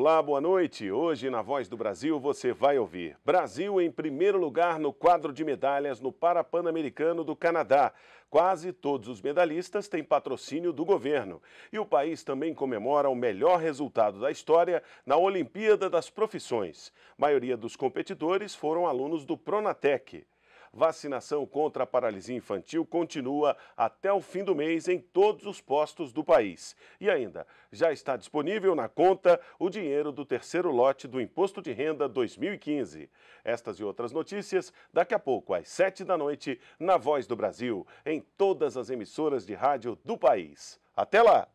Olá, boa noite. Hoje, na Voz do Brasil, você vai ouvir Brasil em primeiro lugar no quadro de medalhas no Parapan-Americano do Canadá. Quase todos os medalhistas têm patrocínio do governo. E o país também comemora o melhor resultado da história na Olimpíada das Profissões. A maioria dos competidores foram alunos do Pronatec vacinação contra a paralisia infantil continua até o fim do mês em todos os postos do país. E ainda, já está disponível na conta o dinheiro do terceiro lote do Imposto de Renda 2015. Estas e outras notícias daqui a pouco, às sete da noite, na Voz do Brasil, em todas as emissoras de rádio do país. Até lá!